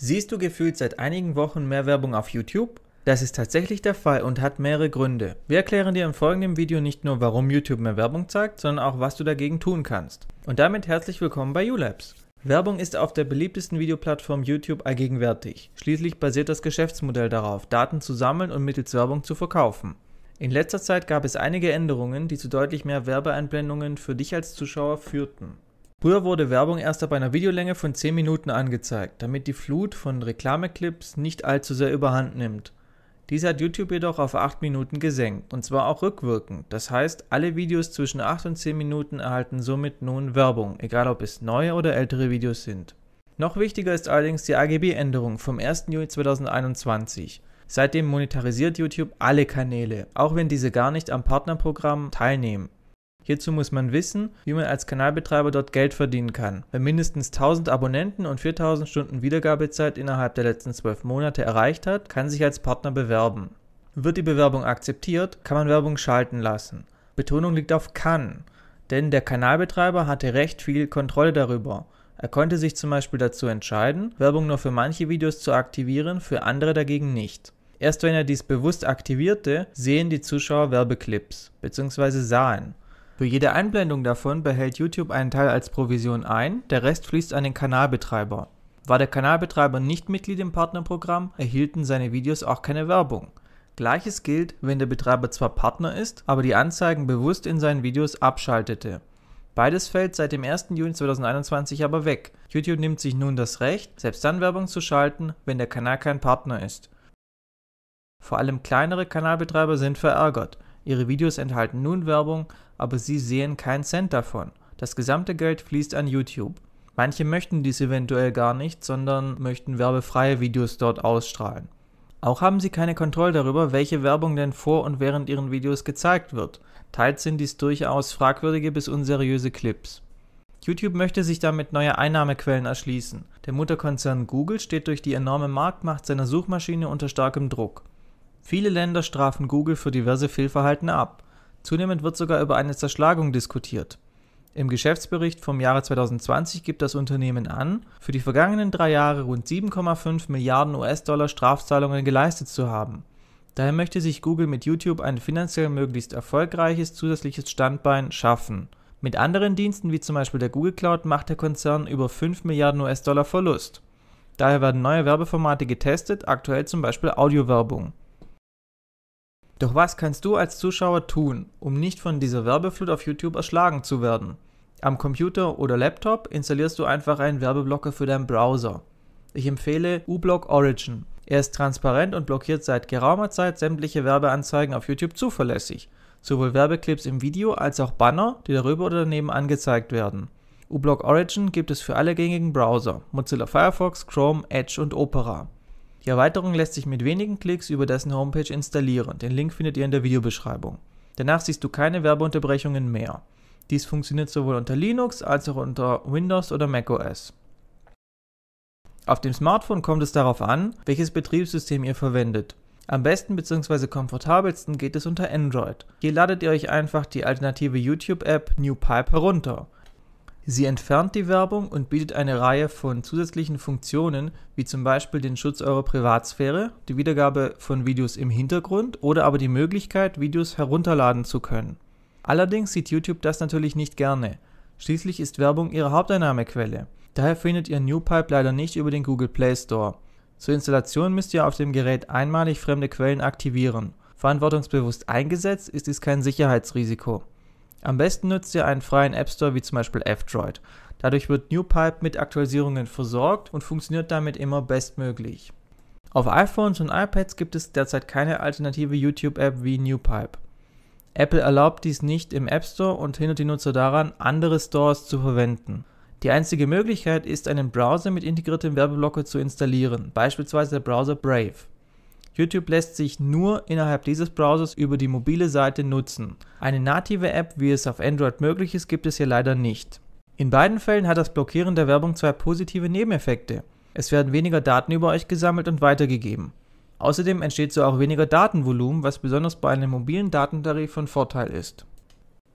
Siehst du gefühlt seit einigen Wochen mehr Werbung auf YouTube? Das ist tatsächlich der Fall und hat mehrere Gründe. Wir erklären dir im folgenden Video nicht nur, warum YouTube mehr Werbung zeigt, sondern auch, was du dagegen tun kannst. Und damit herzlich willkommen bei ULabs. Werbung ist auf der beliebtesten Videoplattform YouTube allgegenwärtig. Schließlich basiert das Geschäftsmodell darauf, Daten zu sammeln und mittels Werbung zu verkaufen. In letzter Zeit gab es einige Änderungen, die zu deutlich mehr Werbeeinblendungen für dich als Zuschauer führten. Früher wurde Werbung erst ab einer Videolänge von 10 Minuten angezeigt, damit die Flut von Reklameclips nicht allzu sehr überhand nimmt. Dies hat YouTube jedoch auf 8 Minuten gesenkt, und zwar auch rückwirkend. Das heißt, alle Videos zwischen 8 und 10 Minuten erhalten somit nun Werbung, egal ob es neue oder ältere Videos sind. Noch wichtiger ist allerdings die AGB-Änderung vom 1. Juli 2021. Seitdem monetarisiert YouTube alle Kanäle, auch wenn diese gar nicht am Partnerprogramm teilnehmen. Hierzu muss man wissen, wie man als Kanalbetreiber dort Geld verdienen kann. Wer mindestens 1000 Abonnenten und 4000 Stunden Wiedergabezeit innerhalb der letzten 12 Monate erreicht hat, kann sich als Partner bewerben. Wird die Bewerbung akzeptiert, kann man Werbung schalten lassen. Betonung liegt auf kann, denn der Kanalbetreiber hatte recht viel Kontrolle darüber. Er konnte sich zum Beispiel dazu entscheiden, Werbung nur für manche Videos zu aktivieren, für andere dagegen nicht. Erst wenn er dies bewusst aktivierte, sehen die Zuschauer Werbeclips bzw. sahen. Für jede Einblendung davon behält YouTube einen Teil als Provision ein, der Rest fließt an den Kanalbetreiber. War der Kanalbetreiber nicht Mitglied im Partnerprogramm, erhielten seine Videos auch keine Werbung. Gleiches gilt, wenn der Betreiber zwar Partner ist, aber die Anzeigen bewusst in seinen Videos abschaltete. Beides fällt seit dem 1. Juni 2021 aber weg. YouTube nimmt sich nun das Recht, selbst dann Werbung zu schalten, wenn der Kanal kein Partner ist. Vor allem kleinere Kanalbetreiber sind verärgert. Ihre Videos enthalten nun Werbung, aber sie sehen keinen Cent davon. Das gesamte Geld fließt an YouTube. Manche möchten dies eventuell gar nicht, sondern möchten werbefreie Videos dort ausstrahlen. Auch haben sie keine Kontrolle darüber, welche Werbung denn vor und während ihren Videos gezeigt wird. Teils sind dies durchaus fragwürdige bis unseriöse Clips. YouTube möchte sich damit neue Einnahmequellen erschließen. Der Mutterkonzern Google steht durch die enorme Marktmacht seiner Suchmaschine unter starkem Druck. Viele Länder strafen Google für diverse Fehlverhalten ab. Zunehmend wird sogar über eine Zerschlagung diskutiert. Im Geschäftsbericht vom Jahre 2020 gibt das Unternehmen an, für die vergangenen drei Jahre rund 7,5 Milliarden US-Dollar Strafzahlungen geleistet zu haben. Daher möchte sich Google mit YouTube ein finanziell möglichst erfolgreiches zusätzliches Standbein schaffen. Mit anderen Diensten wie zum Beispiel der Google Cloud macht der Konzern über 5 Milliarden US-Dollar Verlust. Daher werden neue Werbeformate getestet, aktuell zum Beispiel Audiowerbung. Doch was kannst du als Zuschauer tun, um nicht von dieser Werbeflut auf YouTube erschlagen zu werden? Am Computer oder Laptop installierst du einfach einen Werbeblocker für deinen Browser. Ich empfehle uBlock Origin. Er ist transparent und blockiert seit geraumer Zeit sämtliche Werbeanzeigen auf YouTube zuverlässig. Sowohl Werbeclips im Video als auch Banner, die darüber oder daneben angezeigt werden. uBlock Origin gibt es für alle gängigen Browser, Mozilla Firefox, Chrome, Edge und Opera. Die Erweiterung lässt sich mit wenigen Klicks über dessen Homepage installieren, den Link findet ihr in der Videobeschreibung. Danach siehst du keine Werbeunterbrechungen mehr. Dies funktioniert sowohl unter Linux als auch unter Windows oder macOS. Auf dem Smartphone kommt es darauf an, welches Betriebssystem ihr verwendet. Am besten bzw. komfortabelsten geht es unter Android. Hier ladet ihr euch einfach die alternative YouTube-App New Pipe herunter. Sie entfernt die Werbung und bietet eine Reihe von zusätzlichen Funktionen, wie zum Beispiel den Schutz eurer Privatsphäre, die Wiedergabe von Videos im Hintergrund oder aber die Möglichkeit, Videos herunterladen zu können. Allerdings sieht YouTube das natürlich nicht gerne. Schließlich ist Werbung ihre Haupteinnahmequelle. Daher findet ihr NewPipe leider nicht über den Google Play Store. Zur Installation müsst ihr auf dem Gerät einmalig fremde Quellen aktivieren. Verantwortungsbewusst eingesetzt ist dies kein Sicherheitsrisiko. Am besten nutzt ihr einen freien App Store wie zum Beispiel F-Droid. Dadurch wird NewPipe mit Aktualisierungen versorgt und funktioniert damit immer bestmöglich. Auf iPhones und iPads gibt es derzeit keine alternative YouTube-App wie NewPipe. Apple erlaubt dies nicht im App Store und hindert die Nutzer daran, andere Stores zu verwenden. Die einzige Möglichkeit ist, einen Browser mit integriertem Werbeblocker zu installieren, beispielsweise der Browser Brave. YouTube lässt sich nur innerhalb dieses Browsers über die mobile Seite nutzen. Eine native App, wie es auf Android möglich ist, gibt es hier leider nicht. In beiden Fällen hat das Blockieren der Werbung zwei positive Nebeneffekte. Es werden weniger Daten über euch gesammelt und weitergegeben. Außerdem entsteht so auch weniger Datenvolumen, was besonders bei einem mobilen Datentarif von Vorteil ist.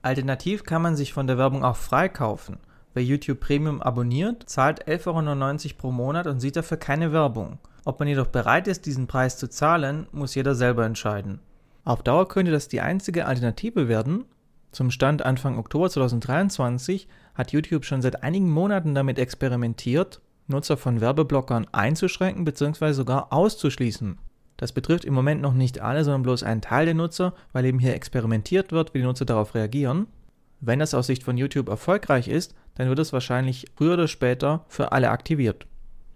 Alternativ kann man sich von der Werbung auch freikaufen. Wer YouTube Premium abonniert, zahlt 11,99 Euro pro Monat und sieht dafür keine Werbung. Ob man jedoch bereit ist, diesen Preis zu zahlen, muss jeder selber entscheiden. Auf Dauer könnte das die einzige Alternative werden. Zum Stand Anfang Oktober 2023 hat YouTube schon seit einigen Monaten damit experimentiert, Nutzer von Werbeblockern einzuschränken bzw. sogar auszuschließen. Das betrifft im Moment noch nicht alle, sondern bloß einen Teil der Nutzer, weil eben hier experimentiert wird, wie die Nutzer darauf reagieren. Wenn das aus Sicht von YouTube erfolgreich ist, dann wird es wahrscheinlich früher oder später für alle aktiviert.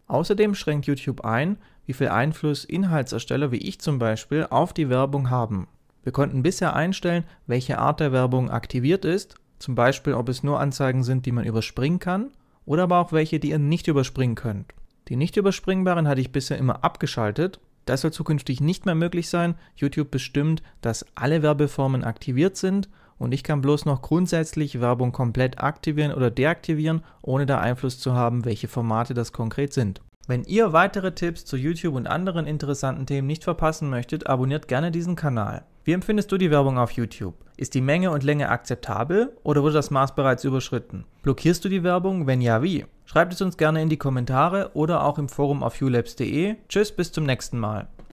Außerdem schränkt YouTube ein, wie viel Einfluss Inhaltsersteller wie ich zum Beispiel auf die Werbung haben. Wir konnten bisher einstellen, welche Art der Werbung aktiviert ist, zum Beispiel ob es nur Anzeigen sind, die man überspringen kann, oder aber auch welche, die ihr nicht überspringen könnt. Die nicht überspringbaren hatte ich bisher immer abgeschaltet. Das soll zukünftig nicht mehr möglich sein. YouTube bestimmt, dass alle Werbeformen aktiviert sind und ich kann bloß noch grundsätzlich Werbung komplett aktivieren oder deaktivieren, ohne da Einfluss zu haben, welche Formate das konkret sind. Wenn ihr weitere Tipps zu YouTube und anderen interessanten Themen nicht verpassen möchtet, abonniert gerne diesen Kanal. Wie empfindest du die Werbung auf YouTube? Ist die Menge und Länge akzeptabel oder wurde das Maß bereits überschritten? Blockierst du die Werbung? Wenn ja, wie? Schreibt es uns gerne in die Kommentare oder auch im Forum auf ulabs.de. Tschüss, bis zum nächsten Mal.